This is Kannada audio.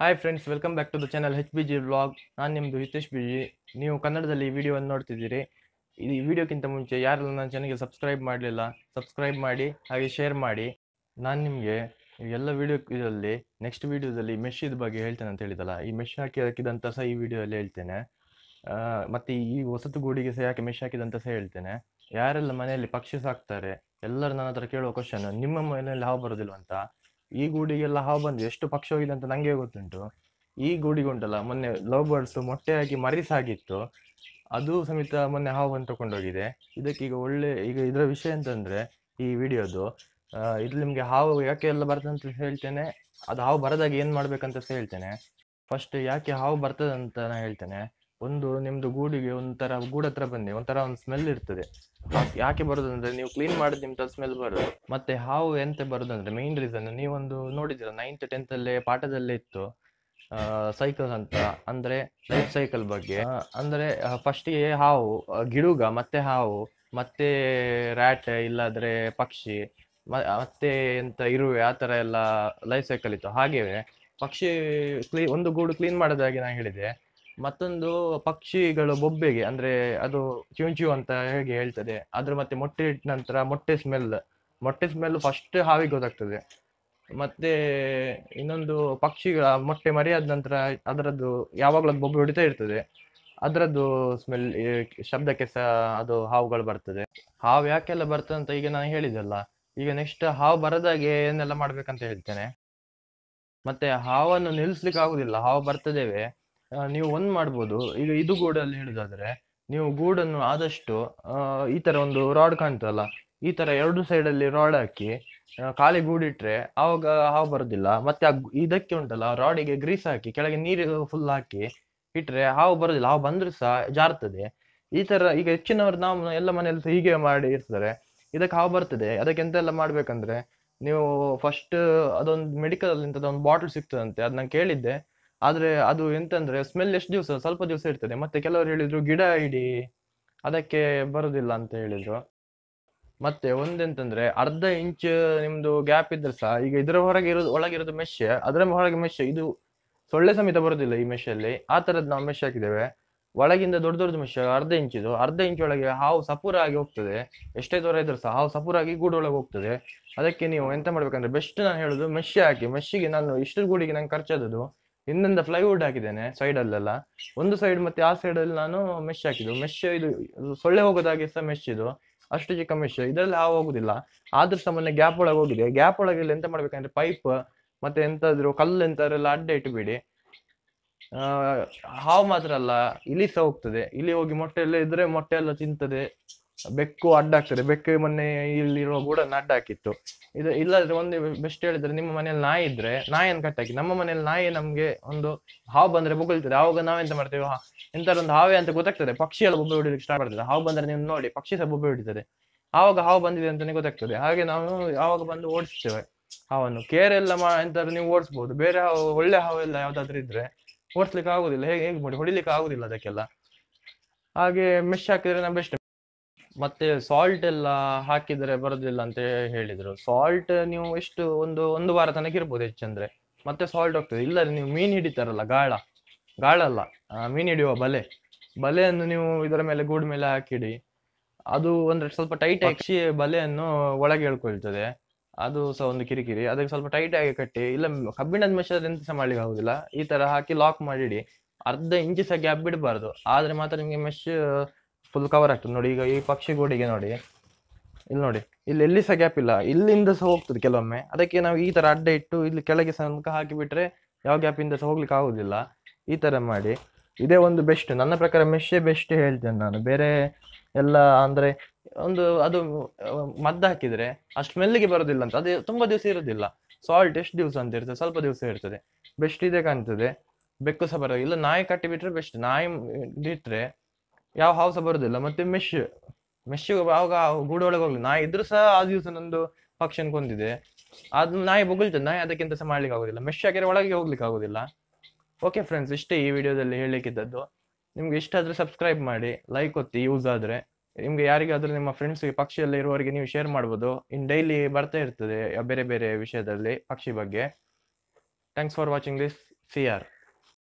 hi friends welcome back to the channel H B G vlog ನಾನು ನಿಮ್ಮದು ಹಿತೇಶ್ ಬಿ ಜಿ ನೀವು ಕನ್ನಡದಲ್ಲಿ ಈ ವಿಡಿಯೋವನ್ನು ನೋಡ್ತಿದ್ದೀರಿ ಈ ವಿಡಿಯೋಕ್ಕಿಂತ ಮುಂಚೆ ಯಾರೆಲ್ಲ ನನ್ನ ಚಾನಲ್ಗೆ ಸಬ್ಸ್ಕ್ರೈಬ್ ಮಾಡಲಿಲ್ಲ ಸಬ್ಸ್ಕ್ರೈಬ್ ಮಾಡಿ ಹಾಗೆ ಶೇರ್ ಮಾಡಿ ನಾನು ನಿಮಗೆ ಎಲ್ಲ ವಿಡಿಯೋ ಇದರಲ್ಲಿ ನೆಕ್ಸ್ಟ್ ವಿಡಿಯೋದಲ್ಲಿ ಮೆಶಿದ ಬಗ್ಗೆ ಹೇಳ್ತೇನೆ ಅಂತ ಹೇಳಿದಲ್ಲ ಈ ಮೆಶ್ ಹಾಕಿ ಹಾಕಿದಂಥ ಸಹ ಈ ವಿಡಿಯೋದಲ್ಲಿ ಹೇಳ್ತೇನೆ ಮತ್ತು ಈ ಹೊಸತು ಗೂಡಿಗೆ ಸಹ ಯಾಕೆ ಮೆಶ್ ಹಾಕಿದಂಥ ಸಹ ಹೇಳ್ತೇನೆ ಯಾರೆಲ್ಲ ಮನೆಯಲ್ಲಿ ಪಕ್ಷಿ ಸಾಕ್ತಾರೆ ಎಲ್ಲರೂ ನನ್ನ ಹತ್ರ ಕೇಳುವ ಕ್ವಶನ್ ನಿಮ್ಮ ಮನೆಯಲ್ಲಿ ಹಾವು ಅಂತ ಈ ಗೂಡಿಗೆಲ್ಲ ಹಾವು ಬಂದು ಎಷ್ಟು ಪಕ್ಷ ಹೋಗಿದೆ ಅಂತ ನನಗೆ ಗೊತ್ತುಂಟು ಈ ಗೂಡಿಗುಂಟಲ್ಲ ಮೊನ್ನೆ ಲವ್ ಬರ್ಡ್ಸ್ ಮೊಟ್ಟೆಯಾಗಿ ಮರಿ ಸಾಗಿತ್ತು ಅದು ಸಮೇತ ಮೊನ್ನೆ ಹಾವು ಬಂದು ತಗೊಂಡೋಗಿದೆ ಇದಕ್ಕೀಗ ಒಳ್ಳೆ ಈಗ ಇದರ ವಿಷಯ ಅಂತಂದರೆ ಈ ವಿಡಿಯೋದು ಇದು ನಿಮಗೆ ಹಾವು ಯಾಕೆ ಎಲ್ಲ ಬರ್ತದೆ ಅಂತ ಹೇಳ್ತೇನೆ ಅದು ಹಾವು ಬರದಾಗ ಏನು ಮಾಡ್ಬೇಕಂತ ಹೇಳ್ತೇನೆ ಫಸ್ಟ್ ಯಾಕೆ ಹಾವು ಬರ್ತದೆ ಅಂತ ನಾನು ಹೇಳ್ತೇನೆ ಒಂದು ನಿಮ್ದು ಗೂಡಿಗೆ ಒಂಥರ ಗೂಡ್ ಹತ್ರ ಬನ್ನಿ ಒಂಥರ ಒಂದು ಸ್ಮೆಲ್ ಇರ್ತದೆ ಯಾಕೆ ಬರೋದಂದ್ರೆ ನೀವು ಕ್ಲೀನ್ ಮಾಡಿದ ನಿಮ್ದು ಸ್ಮೆಲ್ ಬರೋದು ಮತ್ತೆ ಹಾವು ಎಂತ ಅಂದ್ರೆ ಮೈನ್ ರೀಸನ್ ನೀವೊಂದು ನೋಡಿದಿರ ನೈನ್ತ್ ಟೆಂತ್ ಅಲ್ಲಿ ಪಾಠದಲ್ಲೇ ಇತ್ತು ಸೈಕಲ್ ಅಂತ ಅಂದ್ರೆ ಲೈಫ್ ಸೈಕಲ್ ಬಗ್ಗೆ ಅಂದ್ರೆ ಫಸ್ಟಿಗೆ ಹಾವು ಗಿಡುಗ ಮತ್ತೆ ಹಾವು ಮತ್ತೆ ರ್ಯಾಟ್ ಇಲ್ಲಾದ್ರೆ ಪಕ್ಷಿ ಮತ್ತೆ ಎಂತ ಇರುವೆ ಆ ತರ ಎಲ್ಲ ಲೈಫ್ ಸೈಕಲ್ ಇತ್ತು ಹಾಗೆಯೇ ಪಕ್ಷಿ ಕ್ಲೀ ಒಂದು ಗೂಡು ಕ್ಲೀನ್ ಮಾಡೋದಾಗಿ ನಾನು ಹೇಳಿದೆ ಮತ್ತೊಂದು ಪಕ್ಷಿಗಳು ಬೊಬ್ಬೆಗೆ ಅಂದ್ರೆ ಅದು ಚಿವು ಚಿವು ಅಂತ ಹೇಗೆ ಹೇಳ್ತದೆ ಅದ್ರ ಮತ್ತೆ ಮೊಟ್ಟೆ ಇಟ್ಟ ನಂತರ ಮೊಟ್ಟೆ ಸ್ಮೆಲ್ ಮೊಟ್ಟೆ ಸ್ಮೆಲ್ ಫಸ್ಟ್ ಹಾವಿಗೆ ಗೊತ್ತಾಗ್ತದೆ ಮತ್ತೆ ಇನ್ನೊಂದು ಪಕ್ಷಿಗಳ ಮೊಟ್ಟೆ ಮರೆಯಾದ ನಂತರ ಅದರದ್ದು ಯಾವಾಗಲೂ ಬೊಬ್ಬೆ ಹೊಡಿತಾ ಇರ್ತದೆ ಅದರದ್ದು ಸ್ಮೆಲ್ ಶಬ್ದಕ್ಕೆ ಸಹ ಅದು ಹಾವುಗಳು ಬರ್ತದೆ ಹಾವು ಯಾಕೆಲ್ಲ ಬರ್ತದೆ ಅಂತ ಈಗ ನಾನು ಹೇಳಿದಲ್ಲ ಈಗ ನೆಕ್ಸ್ಟ್ ಹಾವು ಬರದಾಗೆ ಏನೆಲ್ಲ ಮಾಡ್ಬೇಕಂತ ಹೇಳ್ತೇನೆ ಮತ್ತೆ ಹಾವನ್ನು ನಿಲ್ಲಿಸ್ಲಿಕ್ಕೆ ಆಗುದಿಲ್ಲ ಹಾವು ಬರ್ತದೇವೆ ನೀವು ಒಂದು ಮಾಡ್ಬೋದು ಈಗ ಇದು ಗೂಡಲ್ಲಿ ಹಿಡಿದಾದ್ರೆ ನೀವು ಗೂಡನ್ನು ಆದಷ್ಟು ಈ ಥರ ಒಂದು ರಾಡ್ ಕಾಣ್ತಲ್ಲ ಈ ಥರ ಎರಡು ಸೈಡಲ್ಲಿ ರಾಡ್ ಹಾಕಿ ಖಾಲಿ ಗೂಡಿಟ್ರೆ ಆವಾಗ ಹಾವು ಬರೋದಿಲ್ಲ ಮತ್ತೆ ಆ ಇದಕ್ಕೆ ಉಂಟಲ್ಲ ರಾಡಿಗೆ ಗ್ರೀಸ್ ಹಾಕಿ ಕೆಳಗೆ ನೀರು ಫುಲ್ ಹಾಕಿ ಇಟ್ಟರೆ ಹಾವು ಬರೋದಿಲ್ಲ ಹಾವು ಬಂದರೂ ಸಹ ಜಾರ್ತದೆ ಈ ಥರ ಈಗ ಹೆಚ್ಚಿನವರು ನಾವು ಎಲ್ಲ ಮನೆಯಲ್ಲಿ ಸಹ ಹೀಗೆ ಮಾಡಿ ಇರ್ತಾರೆ ಇದಕ್ಕೆ ಹಾವು ಬರ್ತದೆ ಅದಕ್ಕೆ ಎಂತೆಲ್ಲ ಮಾಡ್ಬೇಕಂದ್ರೆ ನೀವು ಫಸ್ಟ್ ಅದೊಂದು ಮೆಡಿಕಲ್ ಇಂಥದ್ದು ಒಂದು ಬಾಟಲ್ ಸಿಗ್ತದಂತೆ ಅದು ನಾನು ಕೇಳಿದ್ದೆ ಆದ್ರೆ ಅದು ಎಂತಂದ್ರೆ ಸ್ಮೆಲ್ ಎಷ್ಟು ದಿವಸ ಸ್ವಲ್ಪ ದಿವಸ ಇರ್ತದೆ ಮತ್ತೆ ಕೆಲವರು ಹೇಳಿದ್ರು ಗಿಡ ಇಡಿ ಅದಕ್ಕೆ ಬರುದಿಲ್ಲ ಅಂತ ಹೇಳಿದ್ರು ಮತ್ತೆ ಒಂದೆಂತಂದ್ರೆ ಅರ್ಧ ಇಂಚ್ ನಿಮ್ದು ಗ್ಯಾಪ್ ಇದ್ರೆ ಸಹ ಈಗ ಇದರ ಹೊರಗೆ ಇರೋದು ಒಳಗಿರೋದು ಮೆಶ್ ಅದರ ಹೊರಗೆ ಮೆಶ್ ಇದು ಸೊಳ್ಳೆ ಸಮೇತ ಬರೋದಿಲ್ಲ ಈ ಮೆಶ್ ಅಲ್ಲಿ ಆ ತರದ್ ನಾವು ಮೆಶ್ ಹಾಕಿದ್ದೇವೆ ಒಳಗಿಂದ ದೊಡ್ಡ ದೊಡ್ಡ ಮೆಶ್ ಅರ್ಧ ಇಂಚಿದು ಅರ್ಧ ಇಂಚ್ ಒಳಗೆ ಹಾವು ಸಪೂರ ಆಗಿ ಹೋಗ್ತದೆ ಎಷ್ಟೇ ದೂರ ಇದ್ರೆ ಸಹ ಹಾವು ಸಪೂರ ಆಗಿ ಗೂಡೊಳಗೆ ಹೋಗ್ತದೆ ಅದಕ್ಕೆ ನೀವು ಎಂತ ಮಾಡ್ಬೇಕಂದ್ರೆ ಬೆಸ್ಟ್ ನಾನು ಹೇಳುದು ಮೆಶ್ ಹಾಕಿ ಮೆಶ್ಗೆ ನಾನು ಇಷ್ಟು ಗೂಡಿಗೆ ನಂಗೆ ಖರ್ಚಾದದು ಇನ್ನೊಂದು ಫ್ಲೈವುಡ್ ಹಾಕಿದ್ದೇನೆ ಸೈಡ್ ಅಲ್ಲೆಲ್ಲ ಒಂದು ಸೈಡ್ ಮತ್ತೆ ಆ ಸೈಡ್ ಅಲ್ಲಿ ನಾನು ಮೆಶ್ ಹಾಕಿದ್ದು ಮೆಶ್ ಇದು ಸೊಳ್ಳೆ ಹೋಗೋದಾಗಿ ಸಹ ಮೆಶ್ ಇದು ಅಷ್ಟು ಚಿಕ್ಕ ಮೆಶ್ ಇದರಲ್ಲಿ ಹಾವು ಹೋಗುದಿಲ್ಲ ಆದ್ರೂ ಸಹ ಗ್ಯಾಪ್ ಒಳಗೆ ಹೋಗಿದೆ ಗ್ಯಾಪ್ ಇಲ್ಲಿ ಎಂತ ಮಾಡ್ಬೇಕಂದ್ರೆ ಪೈಪ್ ಮತ್ತೆ ಎಂತಾದ್ರು ಕಲ್ಲು ಎಂತಾದ್ರೆಲ್ಲ ಅಡ್ಡ ಇಟ್ಟುಬಿಡಿ ಹಾವು ಮಾತ್ರ ಅಲ್ಲ ಇಲಿ ಸಹ ಹೋಗ್ತದೆ ಇಲಿ ಹೋಗಿ ಮೊಟ್ಟೆ ಎಲ್ಲ ಇದ್ರೆ ಮೊಟ್ಟೆ ಎಲ್ಲ ತಿಂತದೆ ಬೆಕ್ಕು ಅಡ್ಡಾಗ್ತದೆ ಬೆಕ್ಕು ಮೊನ್ನೆ ಇಲ್ಲಿರುವ ಗೂಡನ್ನು ಅಡ್ಡ ಹಾಕಿತ್ತು ಇದು ಇಲ್ಲಾದ್ರೆ ಒಂದು ಬೆಸ್ಟ್ ಹೇಳಿದ್ರೆ ನಿಮ್ಮ ಮನೆಯಲ್ಲಿ ನಾಯಿ ಇದ್ರೆ ನಾಯಿಯನ್ನು ಕಟ್ಟಾಕಿ ನಮ್ಮ ಮನೆಯಲ್ಲಿ ನಾಯಿ ನಮ್ಗೆ ಒಂದು ಹಾವು ಬಂದ್ರೆ ಬೊಗಳ್ತದೆ ಆವಾಗ ನಾವೆಂತ ಮಾಡ್ತೇವೆ ಎಂತಾದ್ರು ಒಂದು ಹಾವೇ ಅಂತ ಗೊತ್ತಾಗ್ತದೆ ಪಕ್ಷಿ ಎಲ್ಲ ಬೊಬ್ಬೆ ಹೊಡಿಲಿಕ್ಕೆ ಸ್ಟಾರ್ಟ್ ಮಾಡ್ತದೆ ಹಾವು ಬಂದ್ರೆ ನೀವು ನೋಡಿ ಪಕ್ಷಿ ಸಹ ಬೊಬ್ಬೆ ಹೊಡಿತದೆ ಆವಾಗ ಹಾವು ಬಂದಿದೆ ಅಂತಾನೆ ಗೊತ್ತಾಗ್ತದೆ ಹಾಗೆ ನಾವು ಯಾವಾಗ ಬಂದು ಓಡಿಸ್ತೇವೆ ಹಾವನ್ನು ಕೇರ್ ಎಲ್ಲ ಮಾ ನೀವು ಓಡಿಸ್ಬೋದು ಬೇರೆ ಹಾವು ಒಳ್ಳೆ ಹಾವು ಎಲ್ಲ ಯಾವ್ದಾದ್ರು ಇದ್ರೆ ಓಡಿಸ್ಲಿಕ್ಕೆ ಆಗುದಿಲ್ಲ ಹೇಗೆ ಹೇಗೆ ಮಾಡಿ ಹೊಡಿಲಿಕ್ಕೆ ಆಗುದಿಲ್ಲ ಅದಕ್ಕೆಲ್ಲ ಹಾಗೆ ಮೆಶ್ ಹಾಕಿದ್ರೆ ನಾವು ಬೆಸ್ಟ್ ಮತ್ತೆ ಸಾಲ್ಟ್ ಎಲ್ಲ ಹಾಕಿದ್ರೆ ಬರೋದಿಲ್ಲ ಅಂತ ಹೇಳಿದ್ರು ಸಾಲ್ಟ್ ನೀವು ಎಷ್ಟು ಒಂದು ಒಂದು ವಾರ ತನಕ ಇರ್ಬೋದು ಹೆಚ್ಚಂದ್ರೆ ಮತ್ತೆ ಸಾಲ್ಟ್ ಹೋಗ್ತದೆ ಇಲ್ಲ ನೀವು ಮೀನ್ ಹಿಡಿತಾರಲ್ಲ ಗಾಳ ಗಾಳ ಅಲ್ಲ ಮೀನ್ ಹಿಡಿಯುವ ಬಲೆ ಬಲೆಯನ್ನು ನೀವು ಇದರ ಮೇಲೆ ಗೂಡ್ ಮೇಲೆ ಹಾಕಿಡಿ ಅದು ಅಂದ್ರೆ ಸ್ವಲ್ಪ ಟೈಟ್ ಹಾಕಿ ಬಲೆಯನ್ನು ಒಳಗೆ ಹೇಳ್ಕೊಳ್ತದೆ ಅದು ಸಹ ಒಂದು ಕಿರಿಕಿರಿ ಅದಕ್ಕೆ ಸ್ವಲ್ಪ ಟೈಟ್ ಆಗಿ ಕಟ್ಟಿ ಇಲ್ಲ ಕಬ್ಬಿಣದ ಮೆಷರ್ ಎಂತ ಎಂತಸ ಮಾಡ್ಲಿಕ್ಕೆ ಆಗುದಿಲ್ಲ ಈ ತರ ಹಾಕಿ ಲಾಕ್ ಮಾಡಿಡಿ ಅರ್ಧ ಇಂಚು ಸಹ ಗ್ಯಾಪ್ ಆದ್ರೆ ಮಾತ್ರ ನಿಮಗೆ ಮೆಶ್ ಫುಲ್ ಕವರ್ ಆಗ್ತದೆ ನೋಡಿ ಈಗ ಈ ಪಕ್ಷಿ ಗೋಡಿಗೆ ನೋಡಿ ಇಲ್ಲಿ ನೋಡಿ ಇಲ್ಲಿ ಎಲ್ಲಿ ಸಹ ಗ್ಯಾಪ್ ಇಲ್ಲ ಇಲ್ಲಿಂದ ಸಹ ಹೋಗ್ತದೆ ಕೆಲವೊಮ್ಮೆ ಅದಕ್ಕೆ ನಾವು ಈ ತರ ಅಡ್ಡ ಇಟ್ಟು ಇಲ್ಲಿ ಕೆಳಗೆ ಸಹ ಹಾಕಿಬಿಟ್ರೆ ಯಾವ ಗ್ಯಾಪಿಂದ ಸಹ ಹೋಗ್ಲಿಕ್ಕೆ ಆಗೋದಿಲ್ಲ ಈ ತರ ಮಾಡಿ ಇದೇ ಒಂದು ಬೆಸ್ಟ್ ನನ್ನ ಪ್ರಕಾರ ಮೆಶೆ ಬೆಸ್ಟ್ ಹೇಳ್ತೇನೆ ನಾನು ಬೇರೆ ಎಲ್ಲ ಅಂದ್ರೆ ಒಂದು ಅದು ಮದ್ದು ಹಾಕಿದ್ರೆ ಅಷ್ಟು ಮೆಲ್ಲಿಗೆ ಬರೋದಿಲ್ಲ ಅಂತ ಅದು ತುಂಬಾ ದಿವಸ ಇರೋದಿಲ್ಲ ಸಾಲ್ಟ್ ಎಷ್ಟು ದಿವಸ ಅಂತ ಇರ್ತದೆ ಸ್ವಲ್ಪ ದಿವಸ ಇರ್ತದೆ ಬೆಸ್ಟ್ ಇದೆ ಕಾಣ್ತದೆ ಬೆಕ್ಕು ಸಹ ಬರೋದು ಇಲ್ಲ ನಾಯಿ ಕಟ್ಟಿಬಿಟ್ರೆ ಬೆಸ್ಟ್ ನಾಯಿ ಬಿಟ್ರೆ ಯಾವ ಹಾವು ಸಹ ಬರುದಿಲ್ಲ ಮತ್ತೆ ಮೆಶ್ ಮೆಶ್ ಅವಾಗ ಗೂಡೊಳಗೆ ಹೋಗ್ಲಿ ನಾಯಿ ಇದ್ರೂ ಸಹ ಆ ದಿವಸ ನಂದು ಪಕ್ಷನ್ ಕೊಂದಿದೆ ಅದು ನಾಯಿ ಬೊಗಳ್ತದೆ ನಾಯಿ ಅದಕ್ಕಿಂತ ಸಹ ಮಾಡ್ಲಿಕ್ಕೆ ಆಗೋದಿಲ್ಲ ಮೆಶ್ ಹಾಕಿದ್ರೆ ಒಳಗೆ ಹೋಗ್ಲಿಕ್ಕೆ ಆಗೋದಿಲ್ಲ ಓಕೆ ಫ್ರೆಂಡ್ಸ್ ಇಷ್ಟೇ ಈ ವಿಡಿಯೋದಲ್ಲಿ ಹೇಳಲಿಕ್ಕಿದ್ದದ್ದು ನಿಮ್ಗೆ ಇಷ್ಟ ಆದ್ರೆ ಸಬ್ಸ್ಕ್ರೈಬ್ ಮಾಡಿ ಲೈಕ್ ಒತ್ತಿ ಯೂಸ್ ಆದ್ರೆ ನಿಮ್ಗೆ ಯಾರಿಗಾದ್ರೂ ನಿಮ್ಮ ಫ್ರೆಂಡ್ಸ್ಗೆ ಪಕ್ಷಿಯಲ್ಲಿ ಇರುವವರಿಗೆ ನೀವು ಶೇರ್ ಮಾಡ್ಬೋದು ಇನ್ ಡೈಲಿ ಬರ್ತಾ ಇರ್ತದೆ ಬೇರೆ ಬೇರೆ ವಿಷಯದಲ್ಲಿ ಪಕ್ಷಿ ಬಗ್ಗೆ thanks for watching this C R